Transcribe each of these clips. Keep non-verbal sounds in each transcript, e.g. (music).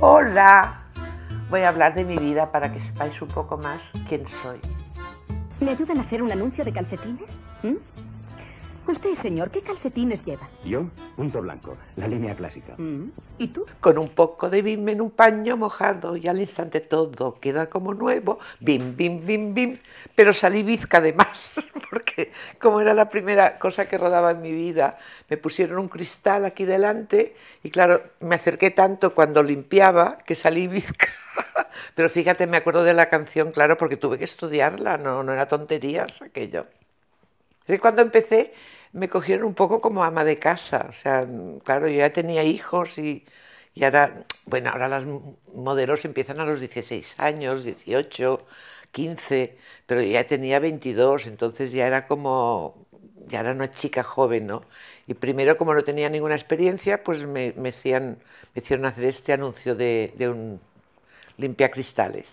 Hola, voy a hablar de mi vida para que sepáis un poco más quién soy. ¿Me ayudan a hacer un anuncio de calcetines? ¿Mm? Usted, señor, ¿qué calcetines lleva? Yo, punto blanco, la línea clásica. Mm. ¿Y tú? Con un poco de bim en un paño mojado y al instante todo queda como nuevo. Bim, bim, bim, bim. Pero salí bizca además, (laughs) porque como era la primera cosa que rodaba en mi vida, me pusieron un cristal aquí delante y claro, me acerqué tanto cuando limpiaba que salí bizca. (laughs) Pero fíjate, me acuerdo de la canción, claro, porque tuve que estudiarla, no, no era tonterías aquello. Y cuando empecé me cogieron un poco como ama de casa. O sea, claro, yo ya tenía hijos y, y ahora, bueno, ahora las modelos empiezan a los 16 años, 18, 15, pero yo ya tenía 22, entonces ya era como, ya era una chica joven, ¿no? Y primero, como no tenía ninguna experiencia, pues me, me, hacían, me hicieron hacer este anuncio de, de un limpiacristales.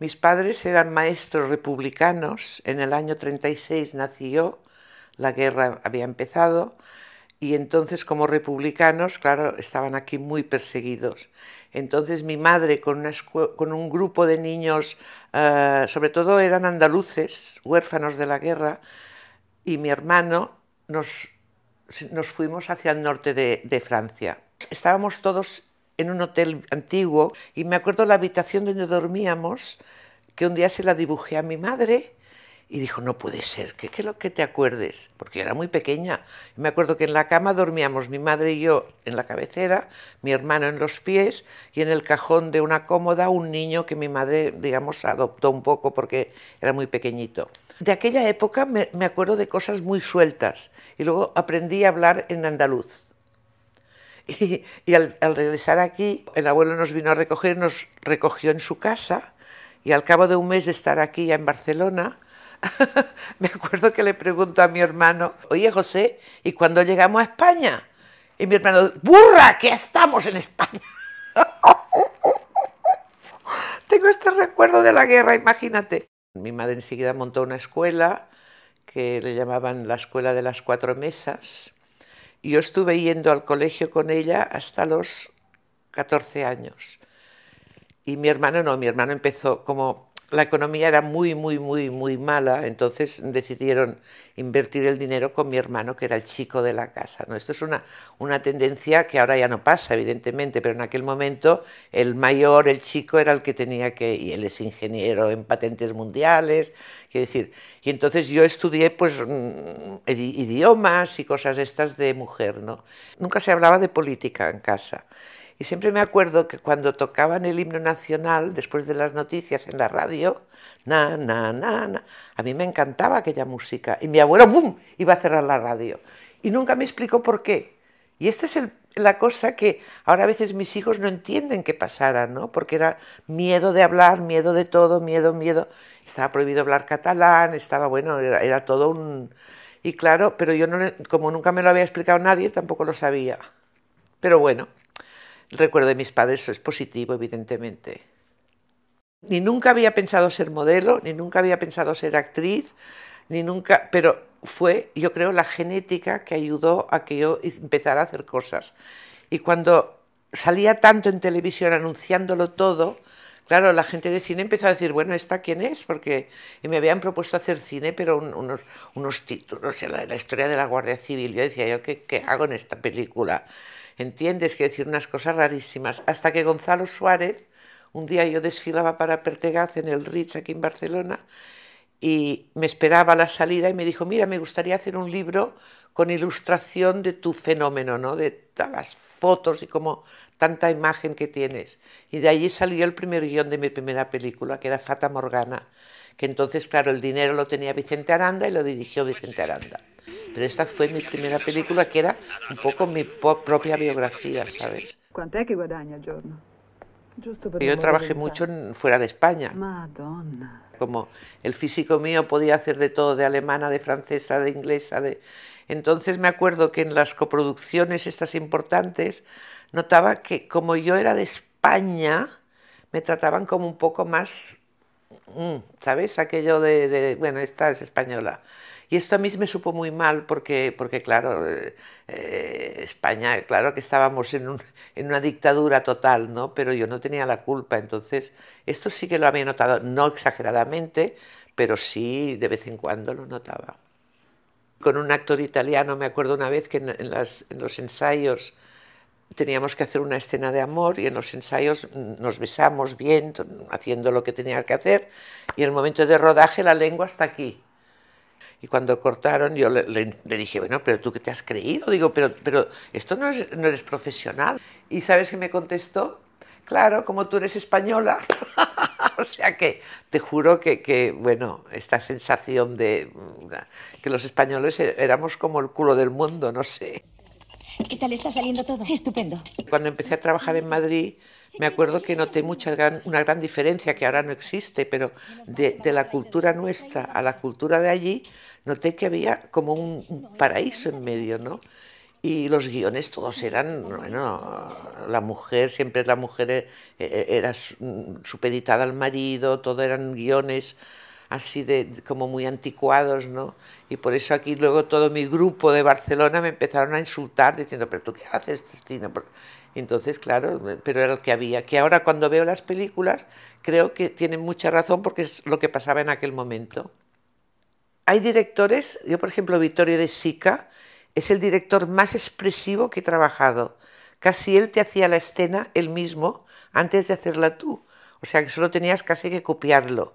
Mis padres eran maestros republicanos, en el año 36 nací yo, la guerra había empezado y entonces como republicanos, claro, estaban aquí muy perseguidos. Entonces mi madre con, un grupo de niños, eh, sobre todo eran andaluces, huérfanos de la guerra, y mi hermano nos, fuimos hacia el norte de Francia. Estábamos todos en un hotel antiguo y me acuerdo la habitación donde dormíamos, que un día se la dibujé a mi madre y dijo, no puede ser, ¿qué es lo que te acuerdes? Porque era muy pequeña. Me acuerdo que en la cama dormíamos mi madre y yo en la cabecera, mi hermano en los pies y en el cajón de una cómoda un niño que mi madre, digamos, adoptó un poco porque era muy pequeñito. De aquella época me, acuerdo de cosas muy sueltas y luego aprendí a hablar en andaluz. (laughs) Y, al, al regresar aquí, el abuelo nos vino a recoger, nos recogió en su casa y al cabo de un mes de estar aquí ya en Barcelona, (laughs) me acuerdo que le pregunto a mi hermano, oye José, ¿y cuando llegamos a España? Y mi hermano, burra, que estamos en España. (laughs) Tengo este recuerdo de la guerra, imagínate. Mi madre enseguida montó una escuela que le llamaban la escuela de las cuatro mesas y yo estuve yendo al colegio con ella hasta los 14 años. Y mi hermano no, mi hermano empezó como la economía era muy, muy, muy, muy mala, entonces decidieron invertir el dinero con mi hermano, que era el chico de la casa. ¿no? Esto es una, tendencia que ahora ya no pasa, evidentemente, pero en aquel momento el mayor, el chico, era el que tenía que, y él es ingeniero en patentes mundiales, quiero decir, y entonces yo estudié pues mm, idiomas y cosas estas de mujer. ¿no? Nunca se hablaba de política en casa. Y siempre me acuerdo que cuando tocaban el himno nacional, después de las noticias en la radio, na, na, na, na, a mí me encantaba aquella música. Y mi abuelo, ¡bum!, iba a cerrar la radio. Y nunca me explicó por qué. Y esta es la cosa que ahora a veces mis hijos no entienden que pasara, ¿no? Porque era miedo de hablar, miedo de todo, miedo, miedo. Estaba prohibido hablar catalán, estaba, bueno, era, todo un... Y claro, pero yo no, como nunca me lo había explicado nadie, tampoco lo sabía. Pero bueno. El recuerdo de mis padres es positivo, evidentemente. Ni nunca había pensado ser modelo, ni nunca había pensado ser actriz, ni nunca, pero fue, yo creo, la genética que ayudó a que yo empezara a hacer cosas. Y cuando salía tanto en televisión anunciándolo todo, claro, la gente de cine empezó a decir, bueno, ¿esta quién es? Porque me habían propuesto hacer cine, pero unos, unos títulos, la, la, historia de la Guardia Civil. Yo decía, ¿yo qué hago en esta película? ¿Entiendes? que decir unas cosas rarísimas. Hasta que Gonzalo Suárez, un día yo desfilaba para Pertegaz en el Ritz aquí en Barcelona y me esperaba la salida y me dijo, mira, me gustaría hacer un libro con ilustración de tu fenómeno, ¿no? De las fotos y como tanta imagen que tienes. Y de allí salió el primer guión de mi primera película, que era Fata Morgana, que entonces, claro, el dinero lo tenía Vicente Aranda y lo dirigió Vicente Aranda pero esta fue mi primera película que era un poco mi propia biografía, ¿sabes? ¿Cuánto es que guadaña al giorno? Yo trabajé mucho fuera de España. Madonna. Como el físico mío podía hacer de todo, de alemana, de francesa, de inglesa, de... Entonces me acuerdo que en las coproducciones estas importantes notaba que como yo era de España, me trataban como un poco más, mm, ¿sabes? Aquello de, de bueno, esta es española. Y esto a mí me supo muy mal porque, claro, eh, eh, España, claro que estábamos en, una dictadura total, ¿no? Pero yo no tenía la culpa, entonces esto sí que lo había notado, no exageradamente, pero sí de vez en cuando lo notaba. Con un actor italiano me acuerdo una vez que en, los ensayos teníamos que hacer una escena de amor y en los ensayos nos besamos bien, haciendo lo que tenía que hacer, y en el momento de rodaje la lengua está aquí. Y cuando cortaron, yo le, dije, bueno, pero tú qué te has creído? Digo, pero, pero esto no, eres profesional. Y sabes que me contestó, claro, como tú eres española. (laughs) o sea que te juro que, que, bueno, esta sensación de que los españoles e, éramos como el culo del mundo, no sé. ¿Qué tal está saliendo todo? Estupendo. Cuando empecé a trabajar en Madrid, me acuerdo que noté mucha una gran diferencia que ahora no existe, pero de, de, la cultura nuestra a la cultura de allí, noté que había como un paraíso en medio, ¿no? Y los guiones todos eran, bueno, la mujer, siempre la mujer eh, eh, era mm, supeditada al marido, todo eran guiones así de como muy anticuados, ¿no? Y por eso aquí luego todo mi grupo de Barcelona me empezaron a insultar diciendo, pero tú qué haces, Cristina. Entonces, claro, pero era lo que había. Que ahora cuando veo las películas creo que tienen mucha razón porque es lo que pasaba en aquel momento. Hay directores, yo por ejemplo, Vittorio de Sica es el director más expresivo que he trabajado. Casi él te hacía la escena él mismo antes de hacerla tú. O sea que solo tenías casi que copiarlo.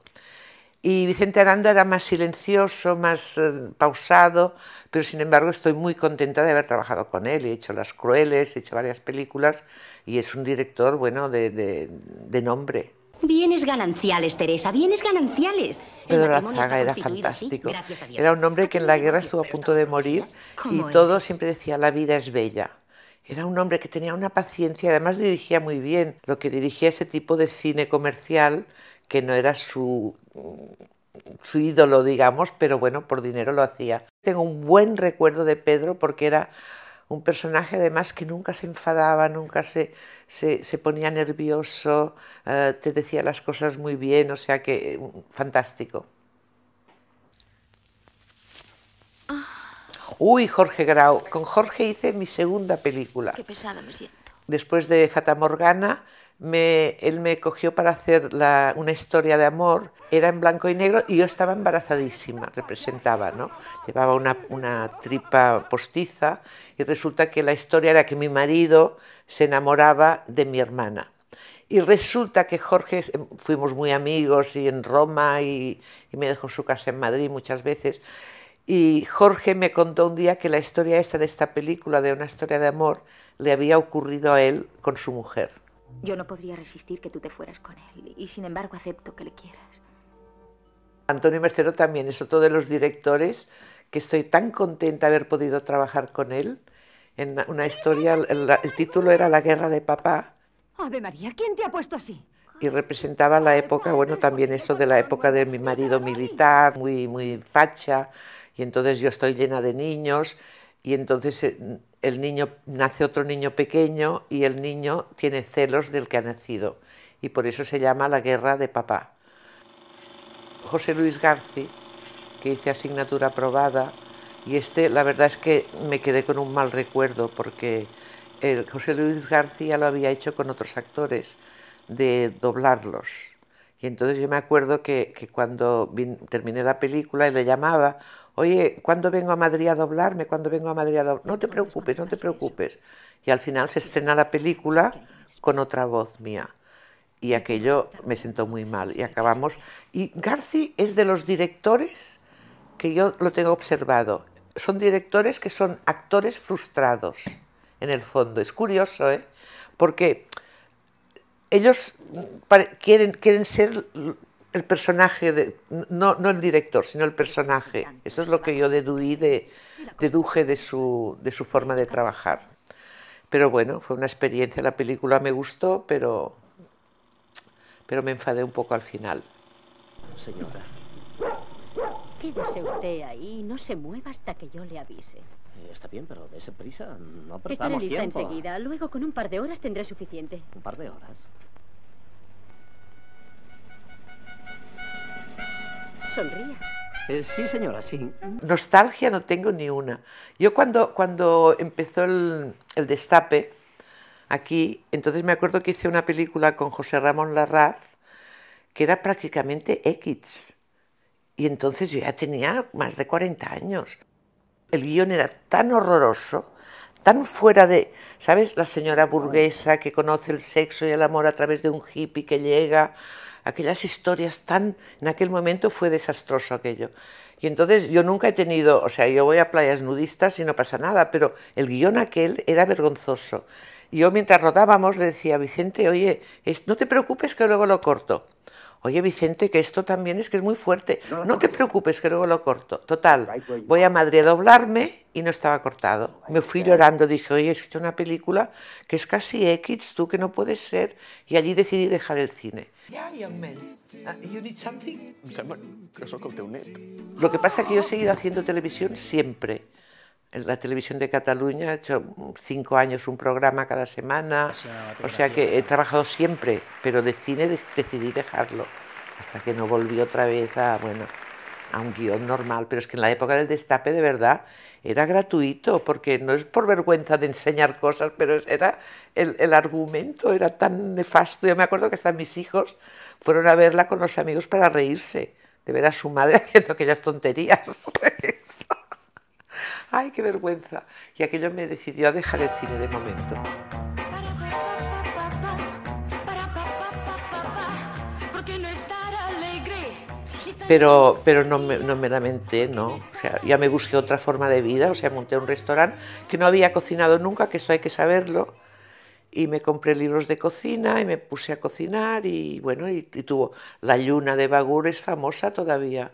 Y Vicente Aranda era más silencioso, más eh, pausado, pero sin embargo estoy muy contenta de haber trabajado con él. He hecho Las Crueles, he hecho varias películas y es un director, bueno, de, nombre. Bienes gananciales, Teresa, bienes gananciales. Pedro Lazaga era fantástico. era un hombre que en la guerra estuvo a punto de morir y todo siempre decía, la vida es bella. Era un hombre que tenía una paciencia, además dirigía muy bien lo que dirigía ese tipo de cine comercial que no era su, su ídolo, digamos, pero bueno, por dinero lo hacía. Tengo un buen recuerdo de Pedro porque era un personaje además que nunca se enfadaba, nunca se, ponía nervioso, eh, te decía las cosas muy bien, o sea que mm, fantástico. Ah. Uy, Jorge Grau, con Jorge hice mi segunda película. Qué pesada me siento. Después de Fata Morgana, él me cogió para hacer una historia de amor, era en blanco y negro y yo estaba embarazadísima, representaba, ¿no? Llevaba una, tripa postiza y resulta que la historia era que mi marido se enamoraba de mi hermana. Y resulta que Jorge, em, fuimos muy amigos y en Roma y, y, me dejó su casa en Madrid muchas veces. Y Jorge me contó un día que la historia esta de esta película, de una historia de amor, le había ocurrido a él con su mujer. Yo no podría resistir que tú te fueras con él, y sin embargo acepto que le quieras. Antonio Mercero también es otro de los directores que estoy tan contenta de haber podido trabajar con él. En una historia, el, título era La guerra de papá. Ave María, ¿quién te ha puesto así? y representaba la época, bueno, también esto de la época de mi marido militar, muy, muy facha, y entonces yo estoy llena de niños, y entonces eh, el niño, nace otro niño pequeño y el niño tiene celos del que ha nacido. Y por eso se llama la guerra de papá. José Luis García, que hice asignatura aprobada, y este, la verdad es que me quedé con un mal recuerdo porque José Luis García lo había hecho con otros actores, de doblarlos. Y entonces yo me acuerdo que, cuando terminé la película y le llamaba, oye, ¿cuándo vengo a Madrid a doblarme? ¿Cuándo vengo a Madrid a doblarme? No te preocupes, no te preocupes. Y al final se estrena la película con otra voz mía. Y aquello me sentó muy mal. Y acabamos. Y Garci es de los directores que yo lo tengo observado. Son directores que son actores frustrados, en el fondo. Es curioso, ¿eh? Porque ellos quieren, quieren ser el personaje, no, el director, sino el personaje. Eso es lo que yo deduí deduje de su, de su forma de trabajar. Pero bueno, fue una experiencia, la película me gustó, pero, pero me enfadé un poco al final. Señora. Quédese usted ahí, no se mueva hasta que yo le avise. Eh, está bien, pero de dése prisa, no perdamos Estaré lista enseguida, luego con un par de horas tendré suficiente. ¿Un par de horas? Sonría. Eh, sí, señora, sí. Nostalgia no tengo ni una. Yo cuando, cuando empezó el, el, destape aquí, entonces me acuerdo que hice una película con José Ramón Larraz que era prácticamente X. Y entonces yo ya tenía más de 40 años. El guión era tan horroroso, tan fuera de, ¿sabes? La señora burguesa que conoce el sexo y el amor a través de un hippie que llega aquellas historias tan... En aquel momento fue desastroso aquello. Y entonces yo nunca he tenido, o sea, yo voy a playas nudistas y no pasa nada, pero el guión aquel era vergonzoso. Y yo mientras rodábamos le decía a Vicente, oye, no te preocupes que luego lo corto. Oye, Vicente, que esto también es que es muy fuerte. No, te preocupes, que luego lo corto. Total, voy a Madrid a doblarme y no estaba cortado. Me fui llorando, dije, oye, he hecho una película que es casi X, tú que no puedes ser. Y allí decidí dejar el cine. Lo que pasa es que yo he seguido haciendo televisión siempre la televisión de Cataluña, he hecho cinco años un programa cada semana, o sea que he trabajado siempre, pero de cine decidí dejarlo, hasta que no volví otra vez a, bueno, a un guión normal, pero es que en la época del destape de verdad era gratuito, porque no es por vergüenza de enseñar cosas, pero era el, el argumento era tan nefasto, yo me acuerdo que hasta mis hijos fueron a verla con los amigos para reírse de ver a su madre (laughs) haciendo aquellas tonterías. (laughs) ¡Ay, qué vergüenza! Y aquello me decidió a dejar el cine de momento. Pero, pero no, me, no lamenté, no. O sea, ya me busqué otra forma de vida, o sea, monté un restaurante que no había cocinado nunca, que eso hay que saberlo y me compré libros de cocina y me puse a cocinar y bueno, y, tuvo la luna de Bagur es famosa todavía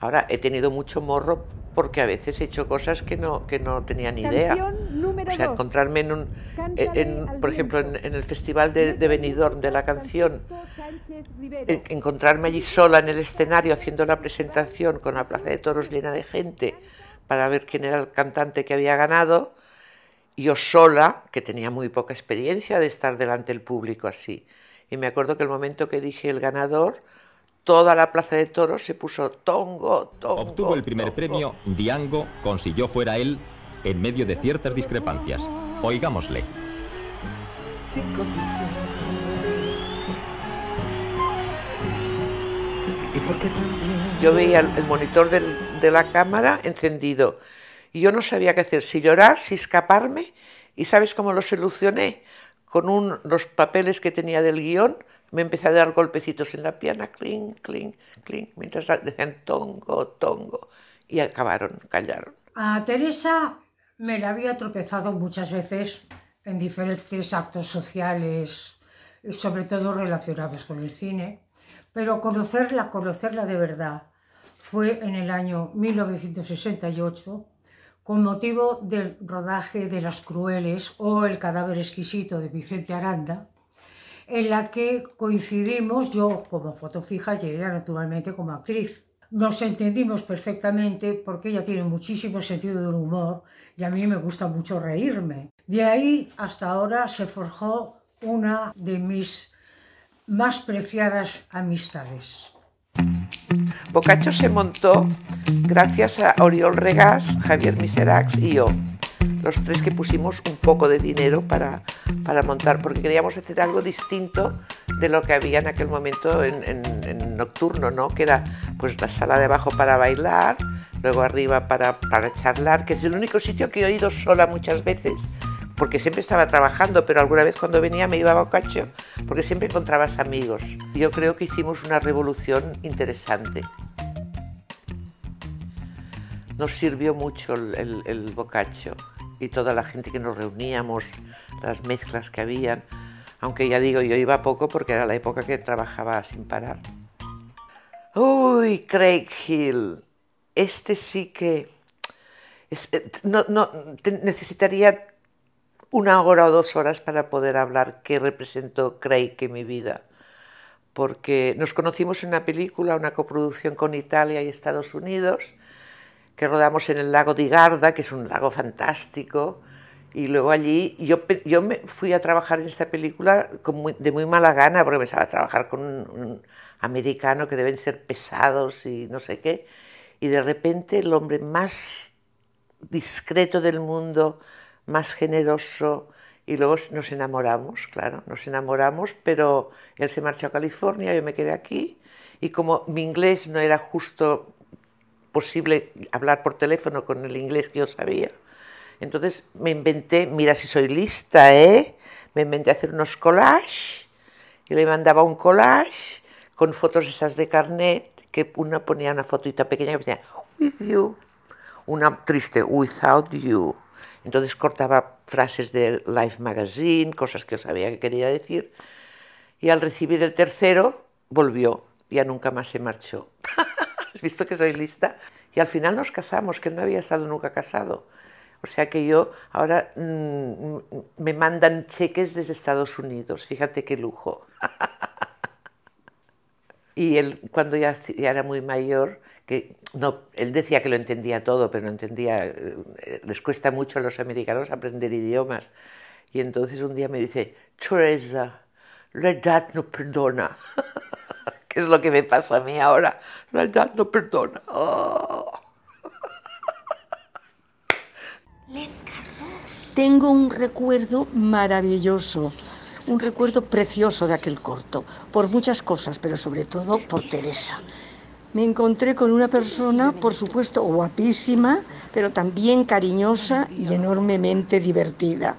Ahora, he tenido mucho morro porque a veces he hecho cosas que no, que tenía ni idea. O sea, encontrarme en por ejemplo, en, el festival de, de, Benidorm de la canción, encontrarme allí sola en el escenario haciendo la presentación con la plaza de toros llena de gente para ver quién era el cantante que había ganado, yo sola, que tenía muy poca experiencia de estar delante del público así. Y me acuerdo que el momento que dije el ganador, toda la plaza de toros se puso tongo, tongo. Obtuvo el primer premio Diango consiguió fuera él, en medio de ciertas discrepancias. Oigámosle. Yo veía el monitor de la cámara encendido y yo no sabía qué hacer, si llorar, si escaparme. ¿Y sabes cómo lo solucioné? Con los papeles que tenía del guión, me empecé a dar golpecitos en la piana, clink, clink, clink, mientras decían tongo, tongo, y acabaron, callaron. A Teresa me la había tropezado muchas veces en diferentes actos sociales, sobre todo relacionados con el cine, pero conocerla, conocerla de verdad, fue en el año 1968 con motivo del rodaje de Las Crueles o El cadáver exquisito de Vicente Aranda, en la que coincidimos, yo como foto y ella naturalmente como actriz. Nos entendimos perfectamente porque ella tiene muchísimo sentido del humor y a mí me gusta mucho reírme. De ahí hasta ahora se forjó una de mis más preciadas amistades. Bocacho se montó gracias a Oriol Regas, Javier Miserax y yo los tres que pusimos un poco de dinero para, para montar, porque queríamos hacer algo distinto de lo que había en aquel momento en, nocturno, ¿no? que era pues la sala de abajo para bailar, luego arriba para, charlar, que es el único sitio que he ido sola muchas veces porque siempre estaba trabajando, pero alguna vez cuando venía me iba a Bocacho, porque siempre encontrabas amigos. Yo creo que hicimos una revolución interesante. Nos sirvió mucho el, el Bocacho y toda la gente que nos reuníamos, las mezclas que habían, aunque ya digo, yo iba poco porque era la época que trabajaba sin parar. Uy, Craig Hill, este sí que eh, necesitaría una hora o dos horas para poder hablar qué representó Craig en mi vida, porque nos conocimos en una película, una coproducción con Italia y Estados Unidos, que rodamos en el lago de Garda, que es un lago fantástico. Y luego allí, yo, yo me fui a trabajar en esta película de muy mala gana, porque pensaba a trabajar con un, un, americano que deben ser pesados y no sé qué. Y de repente el hombre más discreto del mundo, más generoso, y luego nos enamoramos, claro, nos enamoramos, pero él se marchó a California, yo me quedé aquí, y como mi inglés no era justo posible hablar por teléfono con el inglés que yo sabía. Entonces me inventé, mira si soy lista, ¿eh? Me inventé hacer unos collages y le mandaba un collage con fotos esas de carnet, que una ponía una fotita pequeña que decía with you, una triste without you. Entonces cortaba frases de Life Magazine, cosas que sabía que quería decir, y al recibir el tercero volvió, ya nunca más se marchó. (laughs) ¿has visto que soy lista? Y al final nos casamos, que no había estado nunca casado. O sea que yo ahora mm, me mandan cheques desde Estados Unidos, fíjate qué lujo. (laughs) y él cuando ya, era muy mayor, que no, él decía que lo entendía todo, pero no entendía, eh, les cuesta mucho a los americanos aprender idiomas. Y entonces un día me dice, Teresa, la edad no perdona. (laughs) es lo que me pasa a mí ahora. La no perdona. Ah. Tengo un recuerdo maravilloso, un recuerdo precioso de aquel corto, por muchas cosas, pero sobre todo por Teresa. Me encontré con una persona, por supuesto, guapísima, pero también cariñosa y enormemente divertida.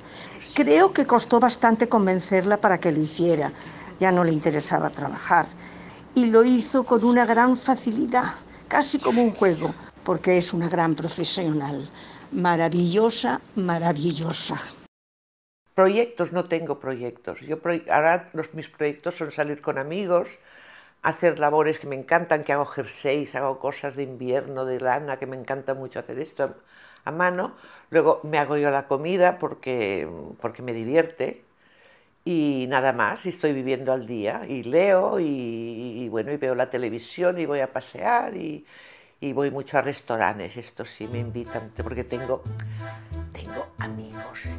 Creo que costó bastante convencerla para que lo hiciera. Ya no le interesaba trabajar y lo hizo con una gran facilidad, casi como un juego, porque es una gran profesional. Maravillosa, maravillosa. Proyectos, no tengo proyectos. Yo ahora mis proyectos son salir con amigos, hacer labores que me encantan, que hago jerseys, hago cosas de invierno, de lana, que me encanta mucho hacer esto a, a mano. Luego me hago yo la comida porque, porque me divierte y nada más, estoy viviendo al día, y leo, y, bueno, y veo la televisión, y voy a pasear, y, voy mucho a restaurantes, esto sí me invitan, porque tengo, tengo amigos